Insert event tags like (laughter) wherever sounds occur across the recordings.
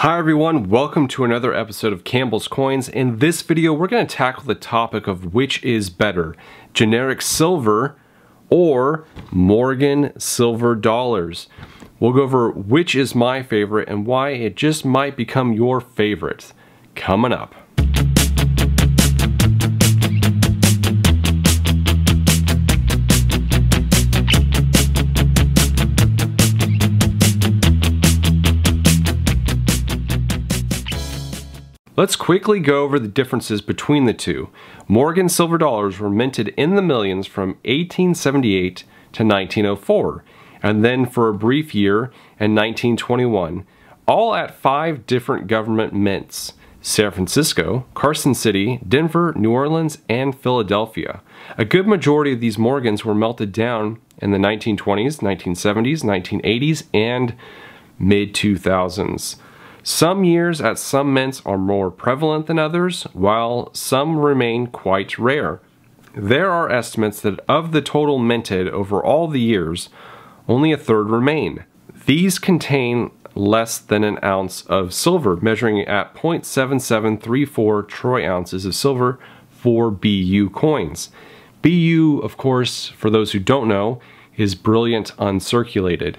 Hi everyone, welcome to another episode of Campbell's Coins. In this video, we're gonna tackle the topic of which is better, generic silver or Morgan silver dollars. We'll go over which is my favorite and why it just might become your favorite, coming up. Let's quickly go over the differences between the two. Morgan silver dollars were minted in the millions from 1878 to 1904, and then for a brief year in 1921, all at five different government mints. San Francisco, Carson City, Denver, New Orleans, and Philadelphia. A good majority of these Morgans were melted down in the 1920s, 1970s, 1980s, and mid-2000s. Some years at some mints are more prevalent than others, while some remain quite rare. There are estimates that of the total minted over all the years, only a third remain. These contain less than an ounce of silver, measuring at 0.7734 troy ounces of silver for BU coins. BU, of course, for those who don't know, is brilliant uncirculated.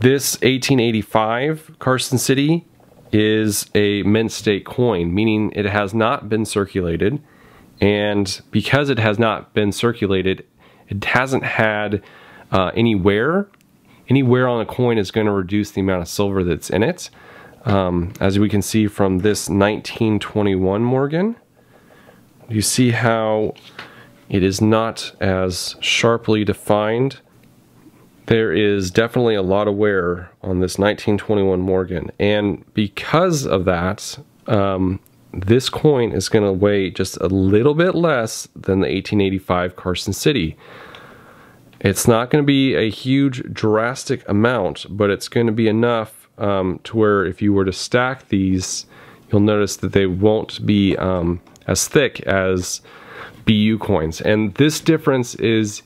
This 1885 Carson City is a mint state coin, meaning it has not been circulated. And because it has not been circulated, it hasn't had uh, any wear. Any wear on a coin is going to reduce the amount of silver that's in it. Um, as we can see from this 1921 Morgan, you see how it is not as sharply defined there is definitely a lot of wear on this 1921 Morgan. And because of that, um, this coin is going to weigh just a little bit less than the 1885 Carson City. It's not going to be a huge drastic amount, but it's going to be enough um, to where if you were to stack these, you'll notice that they won't be um, as thick as BU coins. And this difference is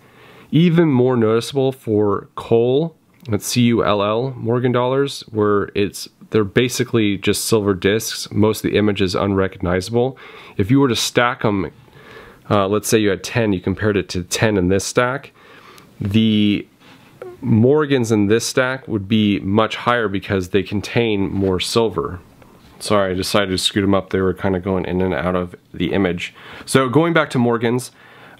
even more noticeable for coal, that's C-U-L-L, Morgan dollars, where it's they're basically just silver discs. Most of the image is unrecognizable. If you were to stack them, uh, let's say you had 10, you compared it to 10 in this stack, the Morgans in this stack would be much higher because they contain more silver. Sorry, I decided to scoot them up. They were kind of going in and out of the image. So going back to Morgans,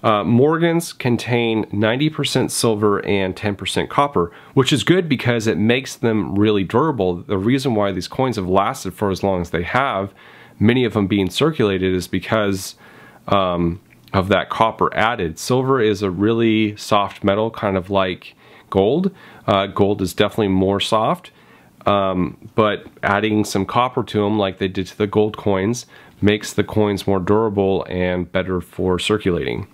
uh, Morgans contain 90% silver and 10% copper, which is good because it makes them really durable. The reason why these coins have lasted for as long as they have, many of them being circulated, is because um, of that copper added. Silver is a really soft metal, kind of like gold. Uh, gold is definitely more soft, um, but adding some copper to them like they did to the gold coins makes the coins more durable and better for circulating.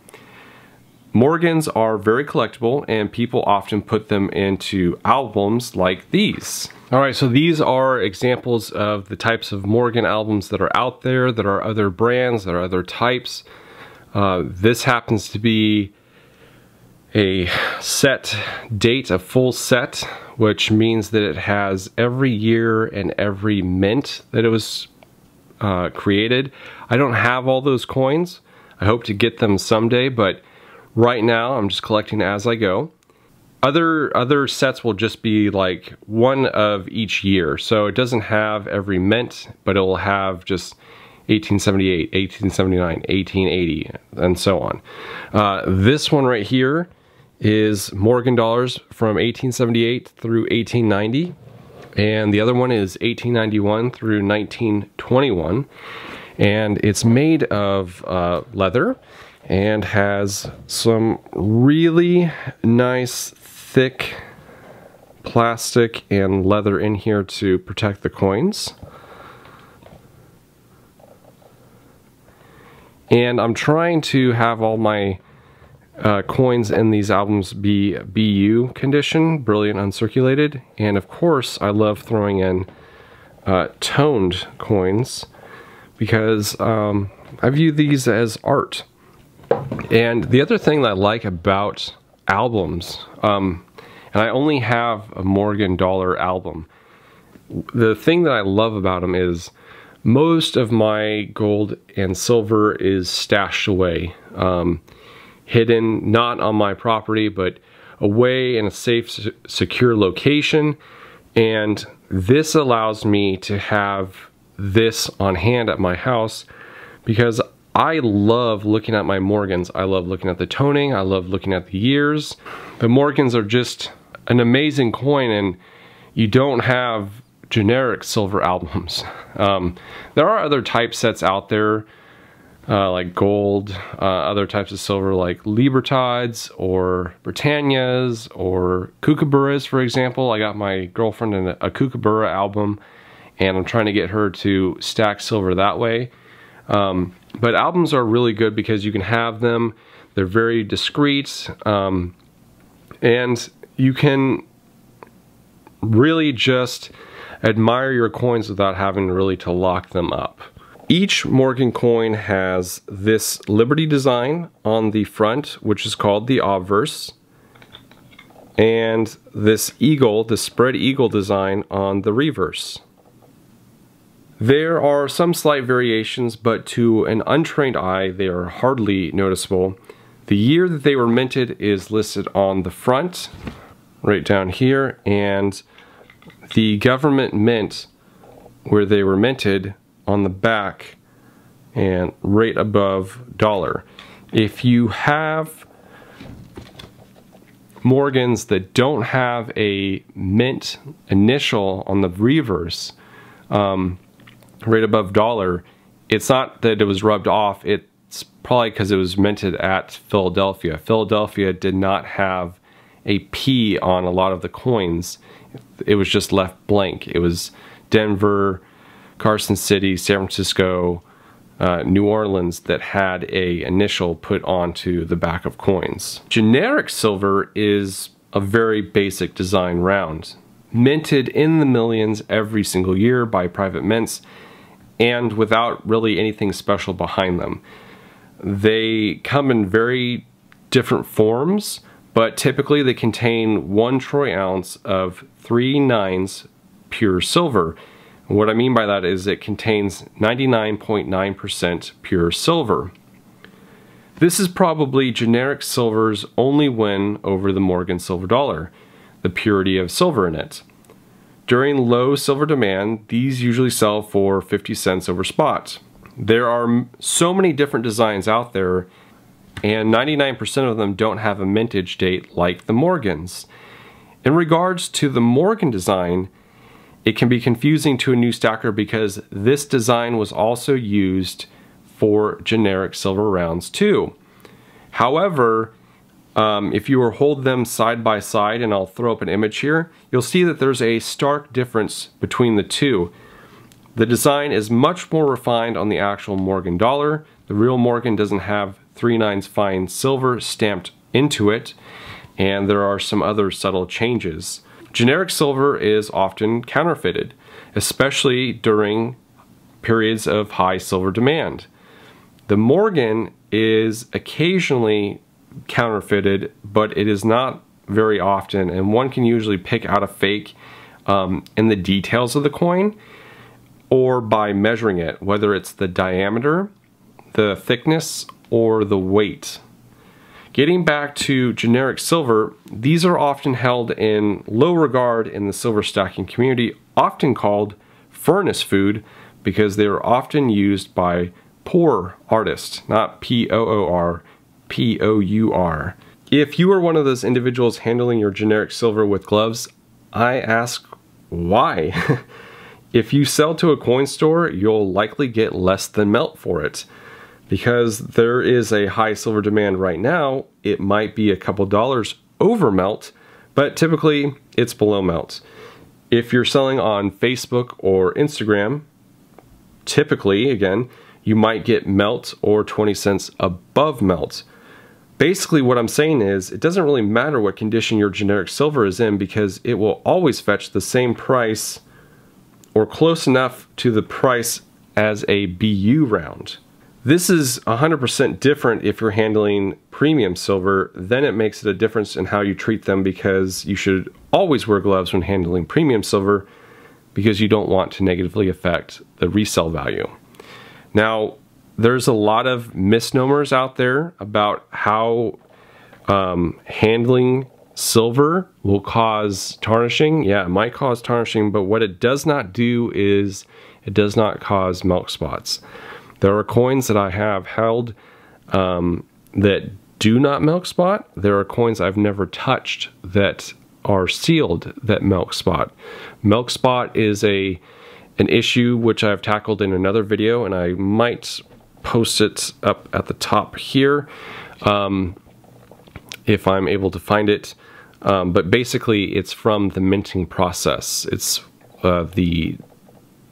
Morgans are very collectible and people often put them into albums like these. All right, so these are examples of the types of Morgan albums that are out there. There are other brands, there are other types. Uh, this happens to be a set date, a full set, which means that it has every year and every mint that it was uh, created. I don't have all those coins. I hope to get them someday, but Right now, I'm just collecting as I go. Other, other sets will just be like one of each year. So it doesn't have every mint, but it'll have just 1878, 1879, 1880, and so on. Uh, this one right here is Morgan dollars from 1878 through 1890. And the other one is 1891 through 1921. And it's made of uh, leather and has some really nice thick plastic and leather in here to protect the coins. And I'm trying to have all my uh, coins in these albums be BU condition, brilliant uncirculated. And of course, I love throwing in uh, toned coins because um, I view these as art. And the other thing that I like about albums, um, and I only have a Morgan Dollar album, the thing that I love about them is most of my gold and silver is stashed away, um, hidden, not on my property, but away in a safe, secure location. And this allows me to have this on hand at my house because I love looking at my Morgans. I love looking at the toning. I love looking at the years. The Morgans are just an amazing coin and you don't have generic silver albums. (laughs) Um, there are other type sets out there uh, like gold, uh, other types of silver like Libertades or Britannias or Kookaburras, for example. I got my girlfriend a, a Kookaburra album and I'm trying to get her to stack silver that way. Um, but albums are really good because you can have them. They're very discreet. Um, and you can really just admire your coins without having really to lock them up. Each Morgan coin has this Liberty design on the front, which is called the obverse, and this eagle, the spread eagle design on the reverse. There are some slight variations, but to an untrained eye, they are hardly noticeable. The year that they were minted is listed on the front, right down here, and the government mint where they were minted on the back and right above dollar. If you have Morgans that don't have a mint initial on the reverse, um, right above dollar, it's not that it was rubbed off. It's probably because it was minted at Philadelphia. Philadelphia did not have a P on a lot of the coins. It was just left blank. It was Denver, Carson City, San Francisco, uh, New Orleans that had a initial put onto the back of coins. Generic silver is a very basic design round. Minted in the millions every single year by private mints, and without really anything special behind them. They come in very different forms, but typically they contain one troy ounce of three nines pure silver. And what I mean by that is it contains 99.9% percent 09 pure silver. This is probably generic silver's only win over the Morgan silver dollar, the purity of silver in it. During low silver demand, these usually sell for 50 cents over spot. There are so many different designs out there, and 99% of them don't have a mintage date like the Morgans. In regards to the Morgan design, it can be confusing to a new stacker because this design was also used for generic silver rounds too. However, um, if you were hold them side by side, and I'll throw up an image here, you'll see that there's a stark difference between the two. The design is much more refined on the actual Morgan dollar. The real Morgan doesn't have three nines fine silver stamped into it, and there are some other subtle changes. Generic silver is often counterfeited, especially during periods of high silver demand. The Morgan is occasionally counterfeited, but it is not very often, and one can usually pick out a fake um, in the details of the coin or by measuring it, whether it's the diameter, the thickness, or the weight. Getting back to generic silver, these are often held in low regard in the silver stacking community, often called furnace food because they are often used by poor artists, not P-O-O-R, P-O-U-R. If you are one of those individuals handling your generic silver with gloves, I ask why? (laughs) if you sell to a coin store, you'll likely get less than melt for it. Because there is a high silver demand right now, it might be a couple dollars over melt, but typically it's below melt. If you're selling on Facebook or Instagram, typically, again, you might get melt or 20 cents above melt basically what I'm saying is it doesn't really matter what condition your generic silver is in because it will always fetch the same price or close enough to the price as a BU round. This is 100% different if you're handling premium silver, then it makes it a difference in how you treat them because you should always wear gloves when handling premium silver because you don't want to negatively affect the resell value. Now, there's a lot of misnomers out there about how um, handling silver will cause tarnishing. Yeah, it might cause tarnishing, but what it does not do is it does not cause milk spots. There are coins that I have held um, that do not milk spot. There are coins I've never touched that are sealed that milk spot. Milk spot is a an issue which I've tackled in another video and I might post it up at the top here um, if I'm able to find it. Um, but basically it's from the minting process. It's uh, the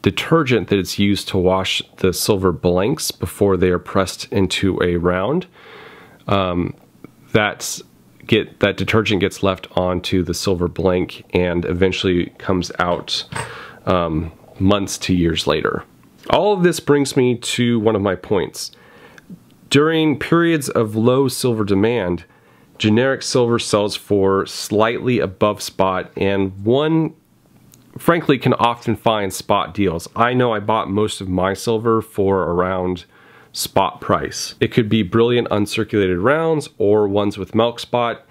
detergent that it's used to wash the silver blanks before they are pressed into a round. Um, that's get that detergent gets left onto the silver blank and eventually comes out um, months to years later. All of this brings me to one of my points. During periods of low silver demand, generic silver sells for slightly above spot and one frankly can often find spot deals. I know I bought most of my silver for around spot price. It could be brilliant uncirculated rounds or ones with milk spot.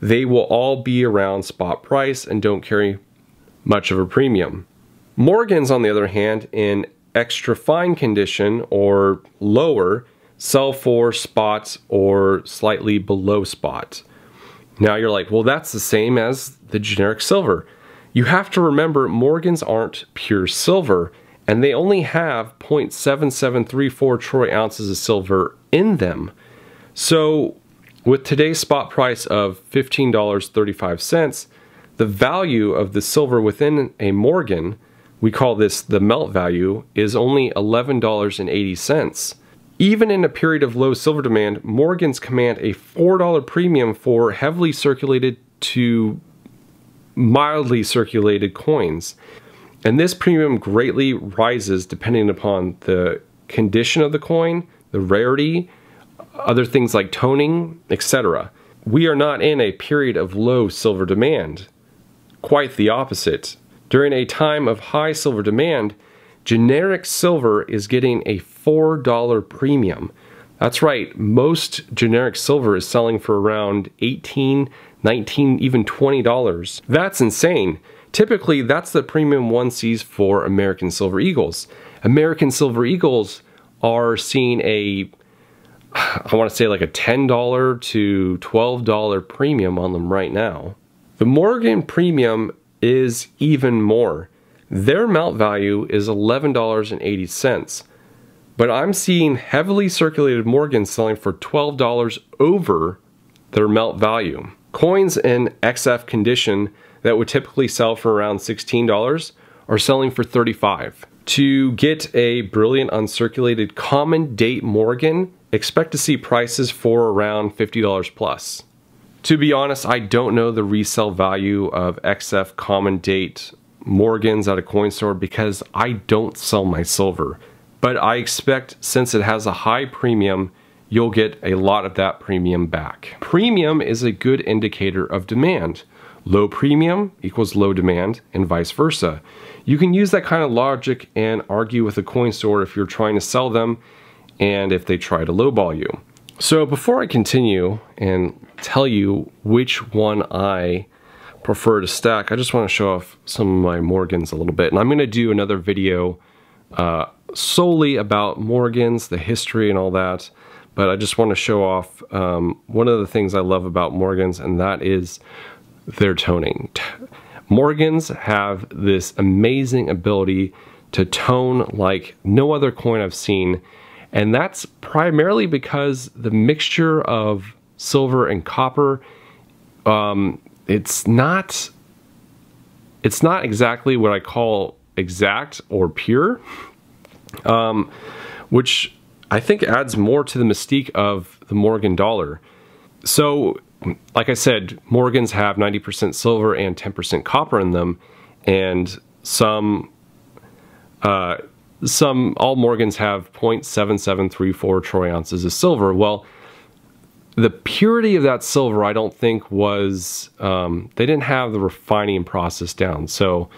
They will all be around spot price and don't carry much of a premium. Morgans, on the other hand, in extra fine condition or lower sell for spots or slightly below spot. Now you're like, well, that's the same as the generic silver. You have to remember Morgans aren't pure silver and they only have 0.7734 troy ounces of silver in them. So with today's spot price of $15.35, the value of the silver within a Morgan we call this the melt value, is only $11.80. Even in a period of low silver demand, Morgans command a $4 premium for heavily circulated to mildly circulated coins. And this premium greatly rises depending upon the condition of the coin, the rarity, other things like toning, etc. We are not in a period of low silver demand. Quite the opposite. During a time of high silver demand, generic silver is getting a $4 premium. That's right, most generic silver is selling for around 18, 19, even $20. That's insane. Typically, that's the premium one sees for American Silver Eagles. American Silver Eagles are seeing a, (sighs) I want to say like a $10 to $12 premium on them right now. The Morgan premium is even more. Their melt value is $11.80, but I'm seeing heavily circulated Morgan selling for $12 over their melt value. Coins in XF condition that would typically sell for around $16 are selling for 35. dollars To get a brilliant uncirculated common date Morgan, expect to see prices for around $50 plus. To be honest, I don't know the resale value of XF Common Date Morgans at a coin store because I don't sell my silver. But I expect since it has a high premium, you'll get a lot of that premium back. Premium is a good indicator of demand. Low premium equals low demand and vice versa. You can use that kind of logic and argue with a coin store if you're trying to sell them and if they try to lowball you. So before I continue and tell you which one I prefer to stack, I just want to show off some of my Morgans a little bit. And I'm going to do another video uh, solely about Morgans, the history and all that. But I just want to show off um, one of the things I love about Morgans, and that is their toning. Morgans have this amazing ability to tone like no other coin I've seen and that's primarily because the mixture of silver and copper, um, it's not, it's not exactly what I call exact or pure, um, which I think adds more to the mystique of the Morgan dollar. So, like I said, Morgans have 90% silver and 10% copper in them, and some uh, some all Morgans have 0.7734 troy ounces of silver. Well, the purity of that silver, I don't think was, um, they didn't have the refining process down. So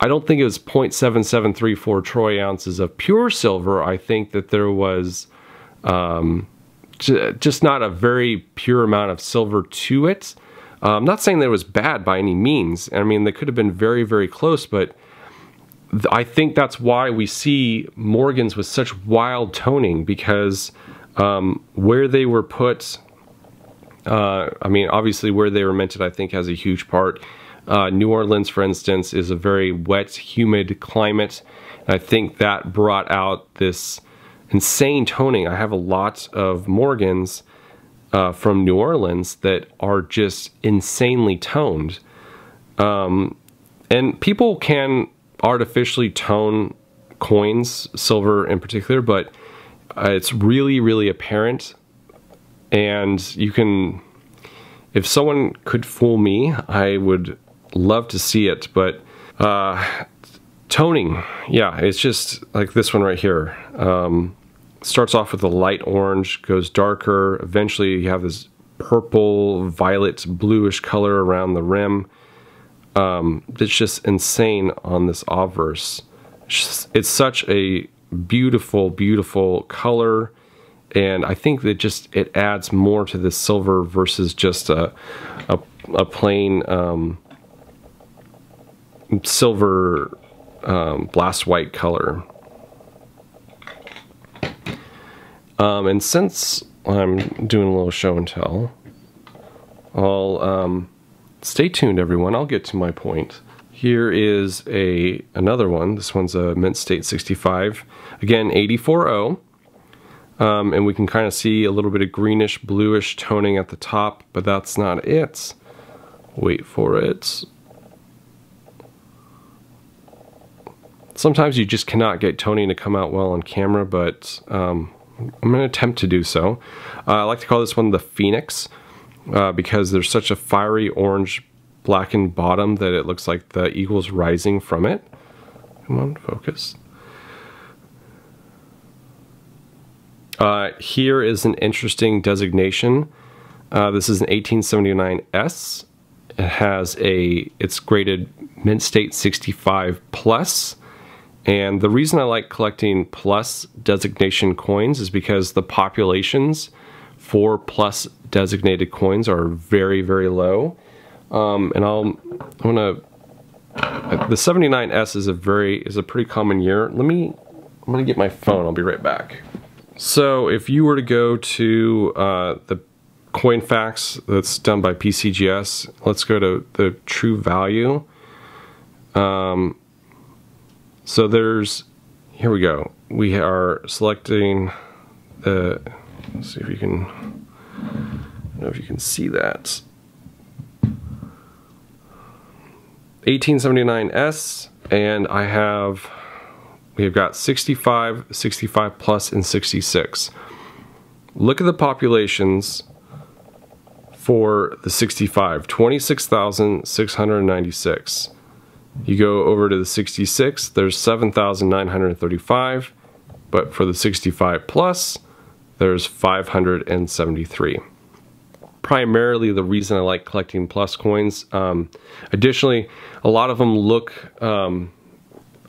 I don't think it was 0.7734 troy ounces of pure silver. I think that there was um, just not a very pure amount of silver to it. Uh, I'm not saying that it was bad by any means. I mean, they could have been very, very close, but I think that's why we see Morgans with such wild toning because um, where they were put, uh, I mean, obviously where they were minted, I think has a huge part. Uh, New Orleans, for instance, is a very wet, humid climate. And I think that brought out this insane toning. I have a lot of Morgans uh, from New Orleans that are just insanely toned. Um, and people can artificially tone coins, silver in particular, but uh, it's really, really apparent. And you can, if someone could fool me, I would love to see it, but uh, toning, yeah, it's just like this one right here. Um, starts off with a light orange, goes darker, eventually you have this purple, violet, bluish color around the rim. Um, it's just insane on this obverse. It's, just, it's such a beautiful, beautiful color. And I think that just it adds more to the silver versus just a, a, a plain um, silver um, blast white color. Um, and since I'm doing a little show and tell, I'll um, stay tuned everyone, I'll get to my point. Here is a another one. This one's a Mint State 65. Again, 840. Um, and we can kind of see a little bit of greenish bluish toning at the top, but that's not it. Wait for it. Sometimes you just cannot get toning to come out well on camera, but um, I'm going to attempt to do so. Uh, I like to call this one the Phoenix uh, because there's such a fiery orange blackened bottom that it looks like the eagle's rising from it. Come on, focus. Uh, here is an interesting designation. Uh, this is an 1879 S. It has a, it's graded mint state 65 plus. And the reason I like collecting plus designation coins is because the populations four plus designated coins are very, very low. Um, and I'll, I'm gonna, the 79S is a very, is a pretty common year. Let me, I'm gonna get my phone, I'll be right back. So if you were to go to uh, the Facts that's done by PCGS, let's go to the true value. Um, so there's, here we go. We are selecting the Let's see if you can, I don't know if you can see that. 1879S, and I have, we've got 65, 65 plus, and 66. Look at the populations for the 65, 26,696. You go over to the 66, there's 7,935, but for the 65 plus, there's 573. Primarily the reason I like collecting plus coins. Um, additionally, a lot of them look um,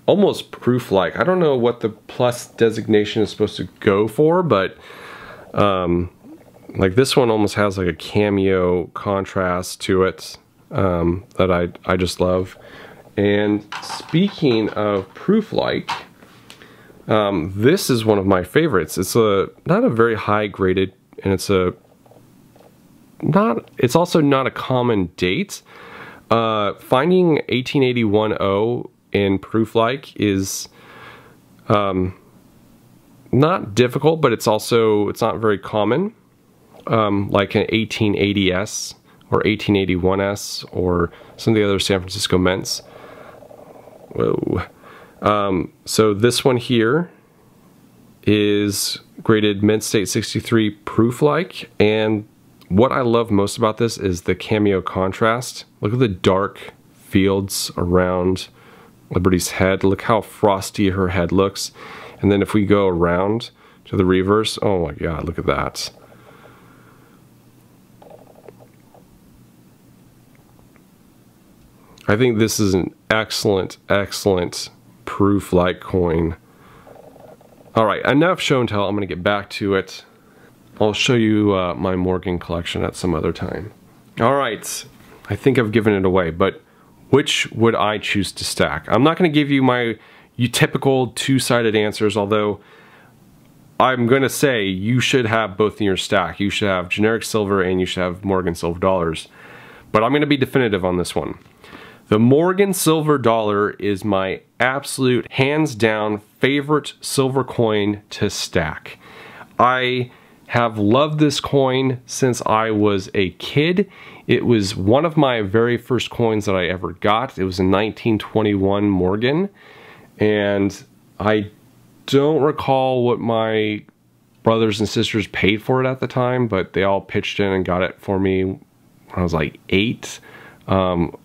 almost proof-like. I don't know what the plus designation is supposed to go for, but um, like this one almost has like a cameo contrast to it um, that I, I just love. And speaking of proof-like, um, this is one of my favorites. It's a not a very high graded, and it's a not. It's also not a common date. Uh, finding 1881-0 in like is um, not difficult, but it's also it's not very common. Um, like an 1880s or 1881s or some of the other San Francisco mints. Whoa. Um, so this one here is graded Mint State 63 proof-like, and what I love most about this is the cameo contrast. Look at the dark fields around Liberty's head. Look how frosty her head looks. And then if we go around to the reverse, oh my god, look at that. I think this is an excellent, excellent proof Litecoin. All right, enough show and tell. I'm going to get back to it. I'll show you uh, my Morgan collection at some other time. All right, I think I've given it away, but which would I choose to stack? I'm not going to give you my you typical two-sided answers, although I'm going to say you should have both in your stack. You should have generic silver and you should have Morgan silver dollars. But I'm going to be definitive on this one. The Morgan silver dollar is my absolute hands down favorite silver coin to stack. I have loved this coin since I was a kid. It was one of my very first coins that I ever got. It was a 1921 Morgan. And I don't recall what my brothers and sisters paid for it at the time, but they all pitched in and got it for me when I was like eight. Um,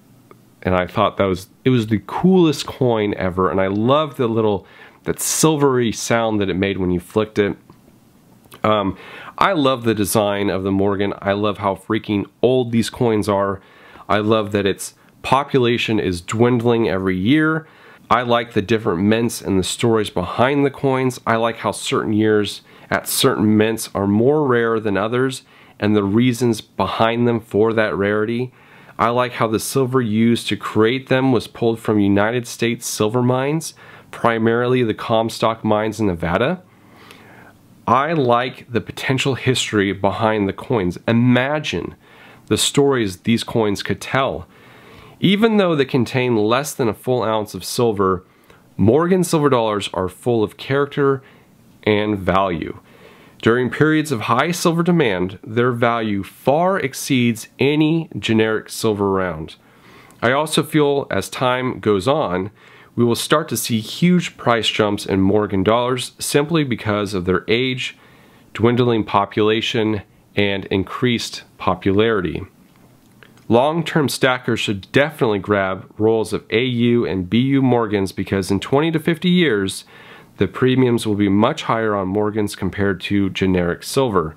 and I thought that was, it was the coolest coin ever, and I loved the little, that silvery sound that it made when you flicked it. Um, I love the design of the Morgan. I love how freaking old these coins are. I love that its population is dwindling every year. I like the different mints and the stories behind the coins. I like how certain years at certain mints are more rare than others and the reasons behind them for that rarity. I like how the silver used to create them was pulled from United States silver mines, primarily the Comstock mines in Nevada. I like the potential history behind the coins. Imagine the stories these coins could tell. Even though they contain less than a full ounce of silver, Morgan silver dollars are full of character and value. During periods of high silver demand, their value far exceeds any generic silver round. I also feel as time goes on, we will start to see huge price jumps in Morgan dollars simply because of their age, dwindling population, and increased popularity. Long-term stackers should definitely grab rolls of AU and BU Morgans because in 20 to 50 years, the premiums will be much higher on Morgans compared to generic silver.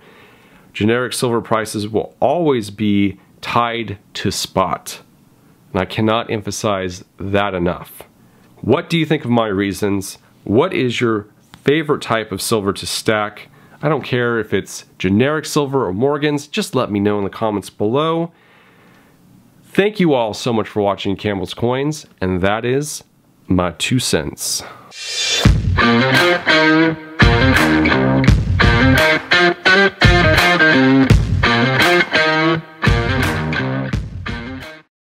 Generic silver prices will always be tied to spot. And I cannot emphasize that enough. What do you think of my reasons? What is your favorite type of silver to stack? I don't care if it's generic silver or Morgan's, just let me know in the comments below. Thank you all so much for watching Campbell's Coins, and that is my two cents. Thank you.